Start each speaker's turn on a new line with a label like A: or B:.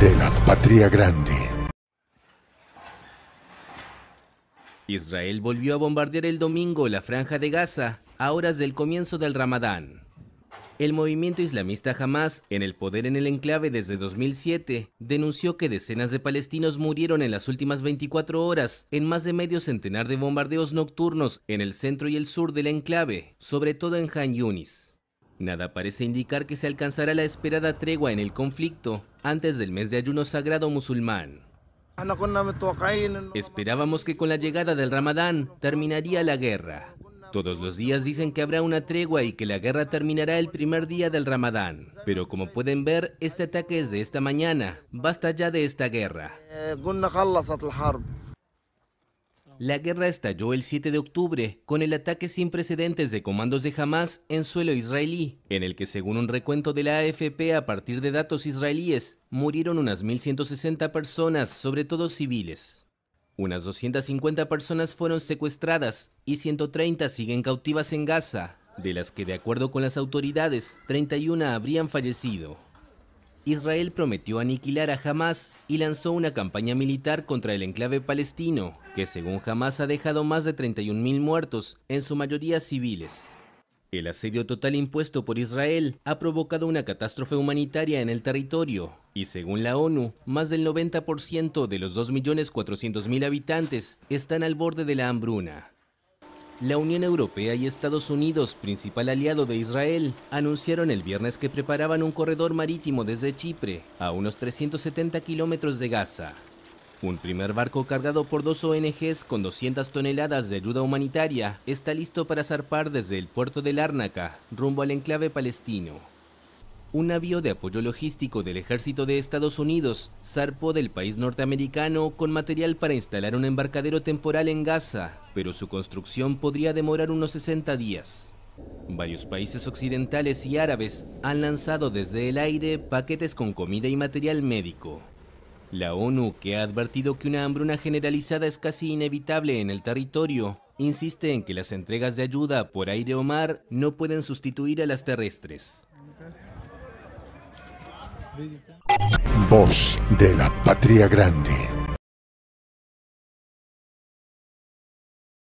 A: de la patria grande. Israel volvió a bombardear el domingo la franja de Gaza a horas del comienzo del Ramadán. El movimiento islamista Hamas, en el poder en el enclave desde 2007, denunció que decenas de palestinos murieron en las últimas 24 horas en más de medio centenar de bombardeos nocturnos en el centro y el sur del enclave, sobre todo en Han Yunis. Nada parece indicar que se alcanzará la esperada tregua en el conflicto antes del mes de ayuno sagrado musulmán. Esperábamos que con la llegada del Ramadán terminaría la guerra. Todos los días dicen que habrá una tregua y que la guerra terminará el primer día del Ramadán. Pero como pueden ver, este ataque es de esta mañana. Basta ya de esta guerra. Eh, la guerra estalló el 7 de octubre con el ataque sin precedentes de comandos de Hamas en suelo israelí, en el que según un recuento de la AFP a partir de datos israelíes, murieron unas 1.160 personas, sobre todo civiles. Unas 250 personas fueron secuestradas y 130 siguen cautivas en Gaza, de las que de acuerdo con las autoridades, 31 habrían fallecido. Israel prometió aniquilar a Hamas y lanzó una campaña militar contra el enclave palestino, que según Hamas ha dejado más de 31.000 muertos, en su mayoría civiles. El asedio total impuesto por Israel ha provocado una catástrofe humanitaria en el territorio, y según la ONU, más del 90% de los 2.400.000 habitantes están al borde de la hambruna. La Unión Europea y Estados Unidos, principal aliado de Israel, anunciaron el viernes que preparaban un corredor marítimo desde Chipre a unos 370 kilómetros de Gaza. Un primer barco cargado por dos ONGs con 200 toneladas de ayuda humanitaria está listo para zarpar desde el puerto de Larnaca, rumbo al enclave palestino. Un navío de apoyo logístico del ejército de Estados Unidos zarpó del país norteamericano con material para instalar un embarcadero temporal en Gaza pero su construcción podría demorar unos 60 días. Varios países occidentales y árabes han lanzado desde el aire paquetes con comida y material médico. La ONU, que ha advertido que una hambruna generalizada es casi inevitable en el territorio, insiste en que las entregas de ayuda por aire o mar no pueden sustituir a las terrestres. Voz de la Patria Grande.